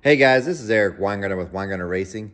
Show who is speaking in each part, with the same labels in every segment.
Speaker 1: Hey guys, this is Eric Weingartner with Weingartner Racing.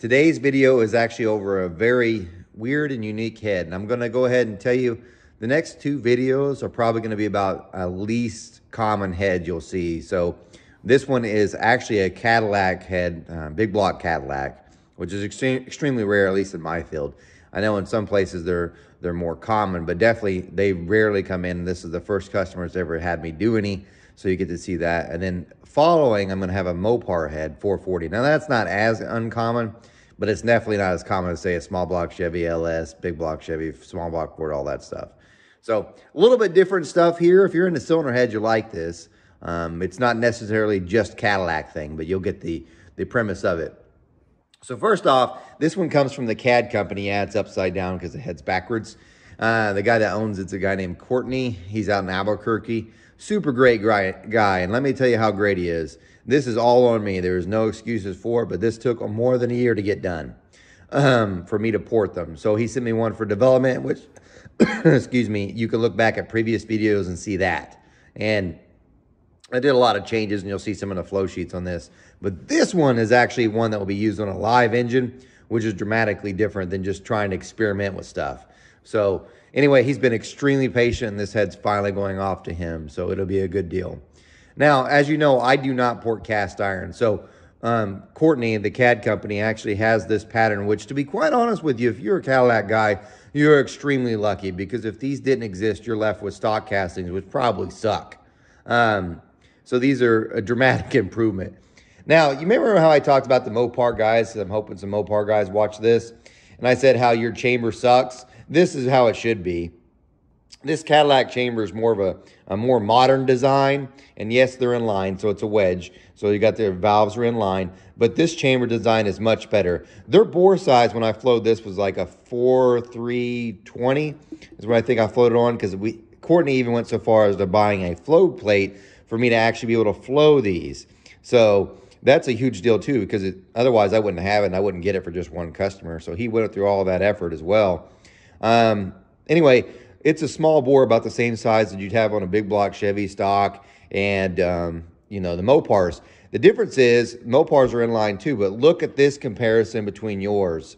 Speaker 1: Today's video is actually over a very weird and unique head. And I'm gonna go ahead and tell you, the next two videos are probably gonna be about a least common head you'll see. So this one is actually a Cadillac head, uh, big block Cadillac, which is extremely rare, at least in my field. I know in some places they're they're more common, but definitely they rarely come in. This is the first customer that's ever had me do any, so you get to see that. And then following, I'm going to have a Mopar head 440. Now that's not as uncommon, but it's definitely not as common as say a small block Chevy LS, big block Chevy, small block Ford, all that stuff. So a little bit different stuff here. If you're in the cylinder head, you like this. Um, it's not necessarily just Cadillac thing, but you'll get the the premise of it. So first off, this one comes from the CAD company. Yeah, it's upside down because it head's backwards. Uh, the guy that owns it's a guy named Courtney. He's out in Albuquerque. Super great guy, and let me tell you how great he is. This is all on me. There is no excuses for it, but this took more than a year to get done um, for me to port them. So he sent me one for development, which, excuse me, you can look back at previous videos and see that. And I did a lot of changes, and you'll see some of the flow sheets on this. But this one is actually one that will be used on a live engine, which is dramatically different than just trying to experiment with stuff. So anyway, he's been extremely patient and this head's finally going off to him. So it'll be a good deal. Now, as you know, I do not port cast iron. So um, Courtney, the CAD company, actually has this pattern, which to be quite honest with you, if you're a Cadillac guy, you're extremely lucky because if these didn't exist, you're left with stock castings, which probably suck. Um, so these are a dramatic improvement. Now, you may remember how I talked about the Mopar guys. I'm hoping some Mopar guys watch this. And I said how your chamber sucks. This is how it should be. This Cadillac chamber is more of a, a more modern design. And yes, they're in line, so it's a wedge. So you got their valves are in line. But this chamber design is much better. Their bore size when I flowed this was like a 4320 is what I think I floated on because we Courtney even went so far as to buying a flow plate for me to actually be able to flow these. So that's a huge deal too because it, otherwise I wouldn't have it and I wouldn't get it for just one customer. So he went through all that effort as well. Um, anyway, it's a small bore about the same size that you'd have on a big block Chevy stock and um, you know the Mopars. The difference is Mopars are in line too, but look at this comparison between yours.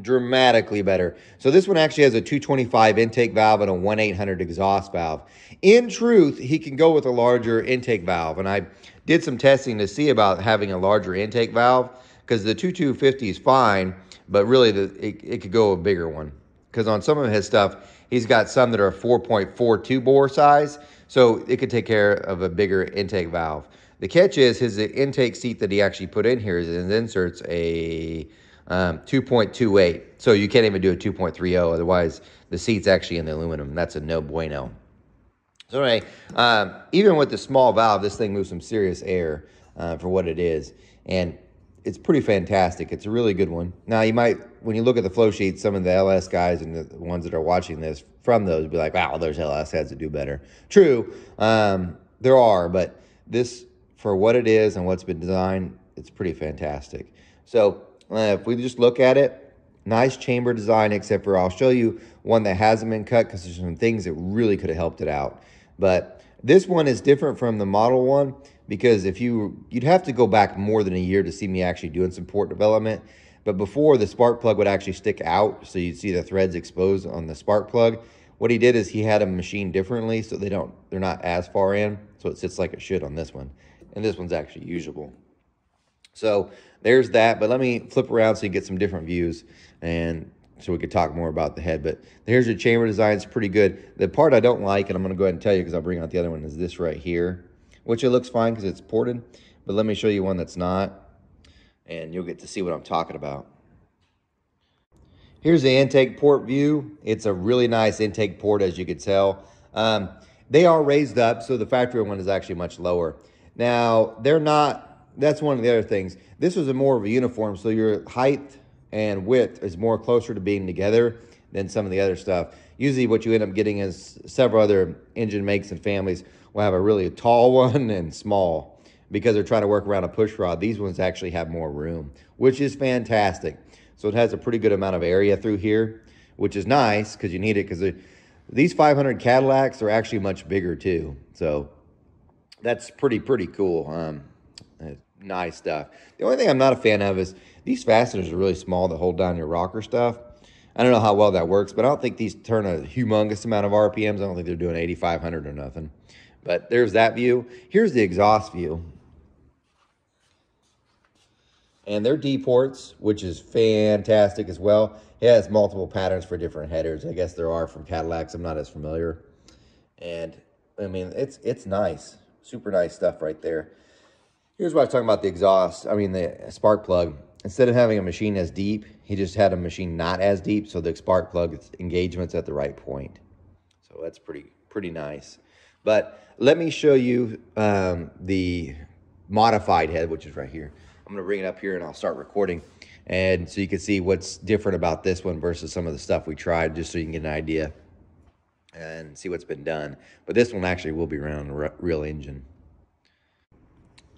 Speaker 1: Dramatically better. So this one actually has a 225 intake valve and a 1800 exhaust valve. In truth, he can go with a larger intake valve, and I did some testing to see about having a larger intake valve because the 2250 is fine, but really the, it, it could go a bigger one. Because on some of his stuff, he's got some that are 4.42 bore size, so it could take care of a bigger intake valve. The catch is his intake seat that he actually put in here is his inserts a um, 2.28. So you can't even do a 2.30. Otherwise, the seat's actually in the aluminum. That's a no bueno. So anyway, um, even with the small valve, this thing moves some serious air uh, for what it is, and it's pretty fantastic. It's a really good one. Now you might, when you look at the flow sheet, some of the LS guys and the ones that are watching this from those be like, "Wow, there's LS heads that do better." True, um, there are, but this for what it is and what's been designed, it's pretty fantastic. So uh, if we just look at it, nice chamber design, except for I'll show you one that hasn't been cut because there's some things that really could have helped it out. But this one is different from the model one because if you, you'd have to go back more than a year to see me actually doing some port development. But before the spark plug would actually stick out, so you'd see the threads exposed on the spark plug. What he did is he had them machined differently so they don't, they're not as far in. So it sits like it should on this one. And this one's actually usable. So there's that, but let me flip around so you get some different views and so we could talk more about the head. But here's your chamber design. It's pretty good. The part I don't like, and I'm going to go ahead and tell you because I'll bring out the other one, is this right here, which it looks fine because it's ported. But let me show you one that's not, and you'll get to see what I'm talking about. Here's the intake port view. It's a really nice intake port, as you could tell. Um, they are raised up, so the factory one is actually much lower. Now, they're not, that's one of the other things. This was a more of a uniform, so your height and width is more closer to being together than some of the other stuff. Usually what you end up getting is several other engine makes and families will have a really tall one and small because they're trying to work around a push rod. These ones actually have more room, which is fantastic. So it has a pretty good amount of area through here, which is nice because you need it because these 500 Cadillacs are actually much bigger too. So that's pretty, pretty cool. Um, uh, nice stuff. The only thing I'm not a fan of is these fasteners are really small that hold down your rocker stuff. I don't know how well that works, but I don't think these turn a humongous amount of RPMs. I don't think they're doing 8,500 or nothing. But there's that view. Here's the exhaust view. And they're D ports, which is fantastic as well. It has multiple patterns for different headers. I guess there are from Cadillacs. I'm not as familiar. And, I mean, it's, it's nice. Super nice stuff right there. Here's what I was talking about the exhaust. I mean, the spark plug instead of having a machine as deep, he just had a machine not as deep, so the spark plug engagement's at the right point. So that's pretty pretty nice. But let me show you um, the modified head, which is right here. I'm gonna bring it up here and I'll start recording. And so you can see what's different about this one versus some of the stuff we tried, just so you can get an idea and see what's been done. But this one actually will be running a real engine.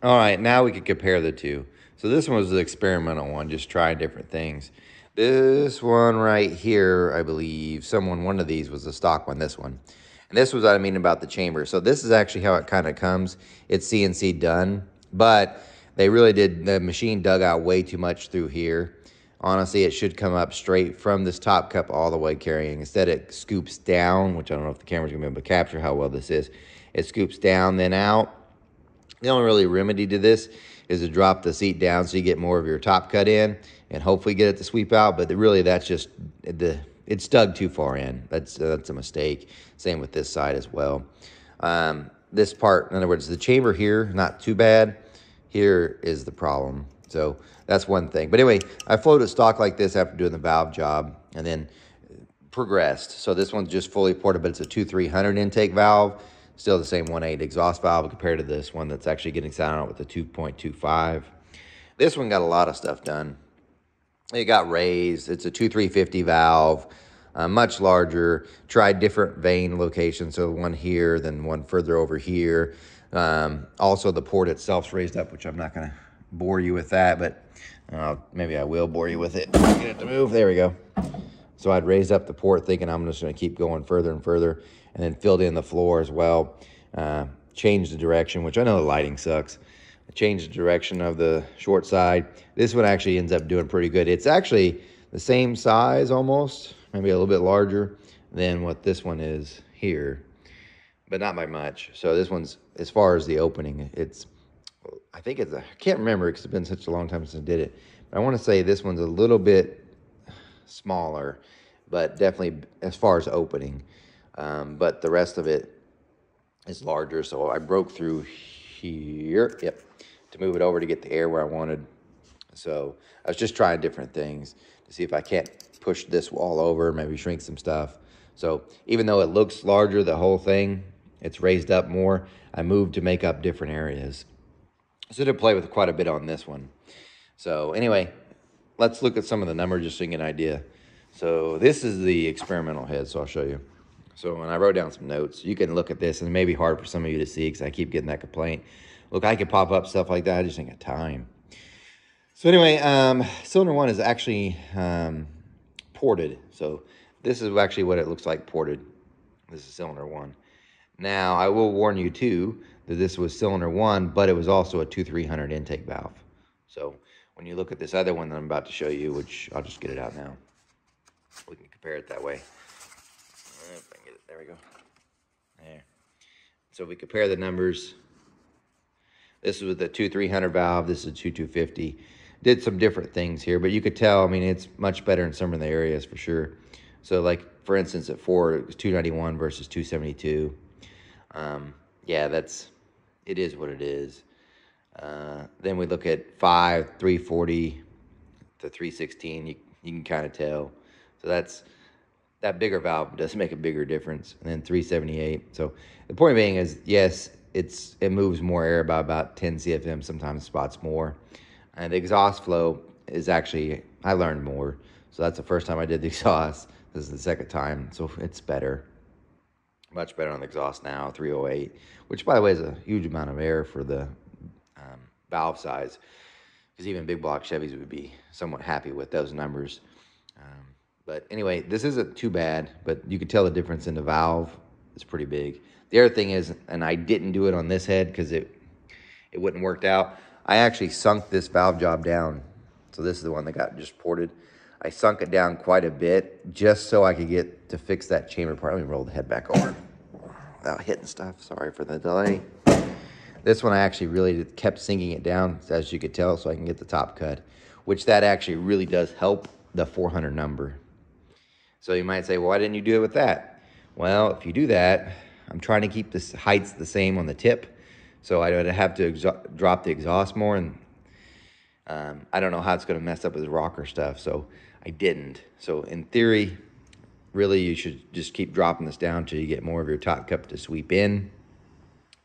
Speaker 1: All right, now we can compare the two. So this one was the experimental one, just try different things. This one right here, I believe, someone, one of these was the stock one, this one. And this was what I mean about the chamber. So this is actually how it kind of comes. It's CNC done, but they really did, the machine dug out way too much through here. Honestly, it should come up straight from this top cup all the way carrying. Instead, it scoops down, which I don't know if the camera's gonna be able to capture how well this is. It scoops down, then out. The only really remedy to this is to drop the seat down so you get more of your top cut in and hopefully get it to sweep out. But really, that's just the it's dug too far in. That's uh, that's a mistake. Same with this side as well. Um, this part, in other words, the chamber here, not too bad. Here is the problem. So that's one thing. But anyway, I floated stock like this after doing the valve job and then progressed. So this one's just fully ported, but it's a 2300 intake valve. Still the same 1.8 exhaust valve compared to this one that's actually getting sound out with the 2.25. This one got a lot of stuff done. It got raised. It's a 2350 valve, uh, much larger. Tried different vein locations, so one here, then one further over here. Um, also, the port itself's raised up, which I'm not going to bore you with that, but uh, maybe I will bore you with it. Get it to move. There we go. So I'd raised up the port thinking I'm just going to keep going further and further, and then filled in the floor as well. Uh, changed the direction, which I know the lighting sucks. I changed the direction of the short side. This one actually ends up doing pretty good. It's actually the same size almost, maybe a little bit larger than what this one is here, but not by much. So this one's, as far as the opening, it's, I think it's, a, I can't remember because it's been such a long time since I did it. But I want to say this one's a little bit smaller, but definitely as far as opening. Um, but the rest of it is larger. So I broke through here, yep, to move it over to get the air where I wanted. So I was just trying different things to see if I can't push this wall over, maybe shrink some stuff. So even though it looks larger, the whole thing, it's raised up more. I moved to make up different areas. So to play with quite a bit on this one. So anyway, let's look at some of the numbers just so you get an idea. So this is the experimental head, so I'll show you. So when I wrote down some notes, you can look at this, and it may be hard for some of you to see because I keep getting that complaint. Look, I could pop up stuff like that. I just think got time. So anyway, um, cylinder one is actually um, ported. So this is actually what it looks like ported. This is cylinder one. Now, I will warn you too that this was cylinder one, but it was also a 2300 intake valve. So when you look at this other one that I'm about to show you, which I'll just get it out now. We can compare it that way. There we go. There. So we compare the numbers. This is with the 2300 valve. This is a 2250. Did some different things here, but you could tell, I mean, it's much better in some of the areas for sure. So like, for instance, at Ford, it was 291 versus 272. Um, yeah, that's, it is what it is. Uh, then we look at 5, 340 to 316. You, you can kind of tell. So that's that bigger valve does make a bigger difference. And then 378. So the point being is, yes, it's it moves more air by about 10 CFM, sometimes spots more. And the exhaust flow is actually, I learned more. So that's the first time I did the exhaust. This is the second time. So it's better. Much better on the exhaust now, 308, which by the way is a huge amount of air for the valve size because even big block Chevys would be somewhat happy with those numbers. Um, but anyway, this isn't too bad, but you could tell the difference in the valve. It's pretty big. The other thing is, and I didn't do it on this head because it, it wouldn't worked out. I actually sunk this valve job down. So this is the one that got just ported. I sunk it down quite a bit just so I could get to fix that chamber part. Let me roll the head back over without hitting stuff. Sorry for the delay. This one I actually really kept sinking it down, as you could tell, so I can get the top cut, which that actually really does help the 400 number. So you might say, well, why didn't you do it with that? Well, if you do that, I'm trying to keep the heights the same on the tip, so I would have to drop the exhaust more, and um, I don't know how it's going to mess up with rocker stuff, so I didn't. So in theory, really you should just keep dropping this down until you get more of your top cup to sweep in.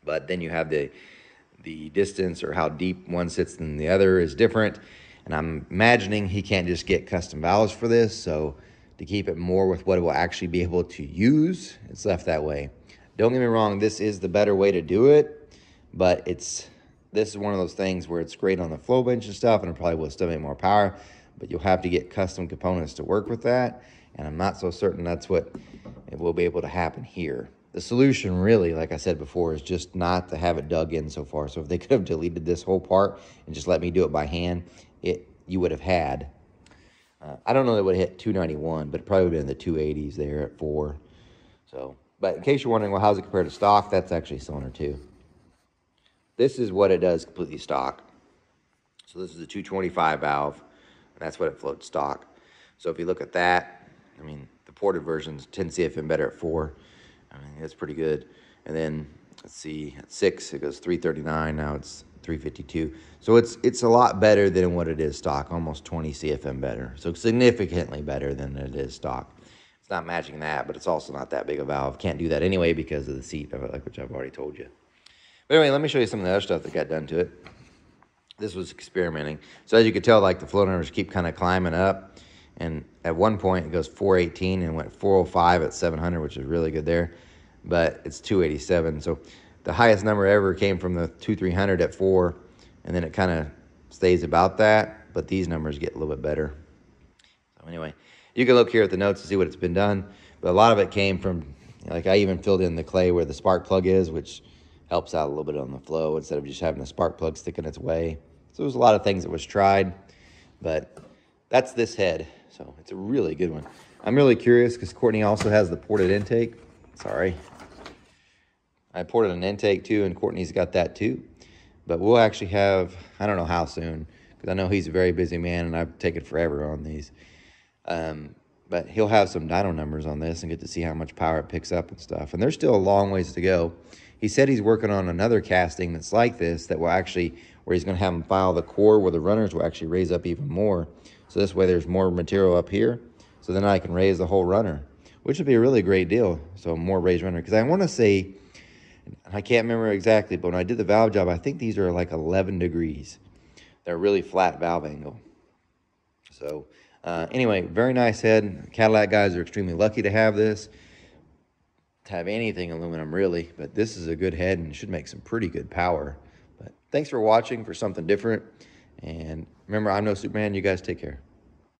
Speaker 1: But then you have the the distance or how deep one sits than the other is different. And I'm imagining he can't just get custom valves for this. So to keep it more with what it will actually be able to use, it's left that way. Don't get me wrong, this is the better way to do it, but it's this is one of those things where it's great on the flow bench and stuff, and it probably will still be more power, but you'll have to get custom components to work with that. And I'm not so certain that's what it will be able to happen here the solution really, like I said before, is just not to have it dug in so far. So if they could have deleted this whole part and just let me do it by hand, it you would have had. Uh, I don't know that would have hit 291, but it probably would have been the 280s there at four. So, but in case you're wondering, well, how's it compared to stock? That's actually cylinder two. This is what it does completely stock. So this is a 225 valve, and that's what it floats stock. So if you look at that, I mean, the ported versions tend to have been better at four. I mean, that's pretty good. And then let's see, at six it goes 339. Now it's 352. So it's it's a lot better than what it is stock, almost 20 CFM better. So significantly better than it is stock. It's not matching that, but it's also not that big a valve. Can't do that anyway because of the seat, like which I've already told you. But anyway, let me show you some of the other stuff that got done to it. This was experimenting. So as you can tell, like the flow numbers keep kind of climbing up. And at one point, it goes 418 and went 405 at 700, which is really good there. But it's 287. So the highest number ever came from the 2300 at 4. And then it kind of stays about that. But these numbers get a little bit better. So anyway, you can look here at the notes to see what it's been done. But a lot of it came from, like I even filled in the clay where the spark plug is, which helps out a little bit on the flow instead of just having a spark plug sticking its way. So there's a lot of things that was tried. But that's this head. So it's a really good one. I'm really curious because Courtney also has the ported intake. Sorry. I ported an intake too, and Courtney's got that too. But we'll actually have, I don't know how soon, because I know he's a very busy man and I've taken forever on these. Um, but he'll have some dyno numbers on this and get to see how much power it picks up and stuff. And there's still a long ways to go. He said he's working on another casting that's like this that will actually, where he's going to have him file the core where the runners will actually raise up even more. So this way there's more material up here. So then I can raise the whole runner, which would be a really great deal. So more raised runner. Because I want to say, I can't remember exactly, but when I did the valve job, I think these are like 11 degrees. They're really flat valve angle. So uh, anyway, very nice head. Cadillac guys are extremely lucky to have this. To have anything aluminum really, but this is a good head and should make some pretty good power. But thanks for watching for something different. And Remember, I'm no Superman. You guys take care.